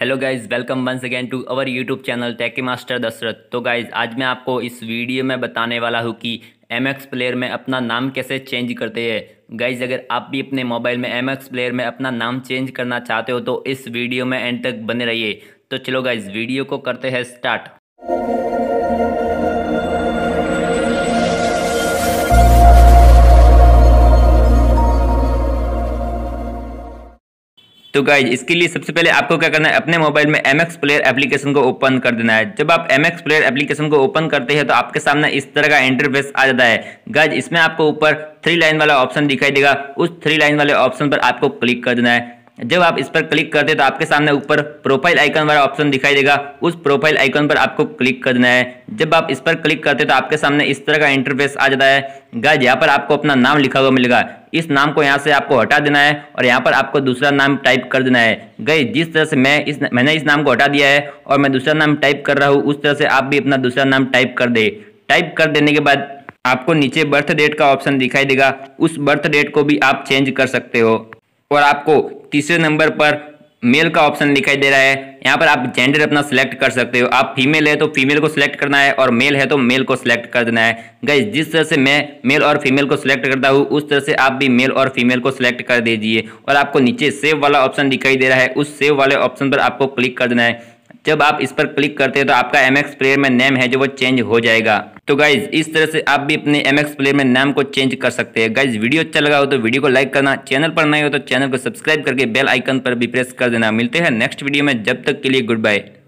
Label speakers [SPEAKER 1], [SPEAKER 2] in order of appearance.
[SPEAKER 1] hello guys welcome once again to our YouTube channel टैके master Dashrath तो guys आज मैं आपको इस वीडियो में बताने वाला हूँ कि एम एक्स प्लेयर में अपना नाम कैसे चेंज करते हैं गाइज अगर आप भी अपने मोबाइल में एम एक्स प्लेयर में अपना नाम चेंज करना चाहते हो तो इस वीडियो में एंड तक बने रहिए तो चलो गाइज वीडियो को करते हैं स्टार्ट तो गाइज इसके लिए सबसे पहले आपको क्या करना है अपने मोबाइल में एम एक्स प्लेयर एप्लीकेशन को ओपन कर देना है जब आप एम एक्स प्लेयर एप्लीकेशन को ओपन करते हैं तो आपके सामने इस तरह का इंटरफेस आ जाता है गाइज इसमें आपको ऊपर थ्री लाइन वाला ऑप्शन दिखाई देगा उस थ्री लाइन वाले ऑप्शन पर आपको क्लिक कर देना है जब आप इस पर क्लिक करते हैं तो आपके सामने ऊपर प्रोफाइल आइकन वाला ऑप्शन दिखाई देगा उस प्रोफाइल आइकन पर आपको क्लिक कर देना है जब आप इस पर क्लिक करते हैं तो आपके सामने इस तरह का इंटरफेस आ जाता है गाइज यहाँ पर आपको अपना नाम लिखा हुआ मिलेगा इस नाम को यहाँ से आपको हटा देना है और यहाँ पर आपको दूसरा नाम टाइप कर देना है गई जिस तरह से मैं इस मैंने इस नाम को हटा दिया है और मैं दूसरा नाम टाइप कर रहा हूँ उस तरह से आप भी अपना दूसरा नाम टाइप कर दे टाइप कर देने के बाद आपको नीचे बर्थ डेट का ऑप्शन दिखाई देगा उस बर्थ डेट को भी आप चेंज कर सकते हो और आपको तीसरे नंबर पर मेल का ऑप्शन दिखाई दे रहा है यहाँ पर आप जेंडर अपना सिलेक्ट कर सकते हो आप फीमेल है तो फीमेल को सिलेक्ट करना है और मेल है तो मेल को सिलेक्ट कर देना है गई जिस तरह से मैं मेल और फीमेल को सिलेक्ट करता हूँ उस तरह से आप भी मेल और फीमेल को सिलेक्ट कर दीजिए और आपको नीचे सेव वाला ऑप्शन दिखाई दे रहा है उस सेव वाले ऑप्शन पर आपको क्लिक कर देना है जब आप इस पर क्लिक करते हैं तो आपका एम एक्स प्लेयर में नेम है जो वो चेंज हो जाएगा तो गाइज इस तरह से आप भी अपने एम एक्स प्लेयर में नाम को चेंज कर सकते हैं गाइज वीडियो अच्छा लगा हो तो वीडियो को लाइक करना चैनल पर नए हो तो चैनल को सब्सक्राइब करके बेल आइकन पर भी प्रेस कर देना मिलते हैं नेक्स्ट वीडियो में जब तक के लिए गुड बाय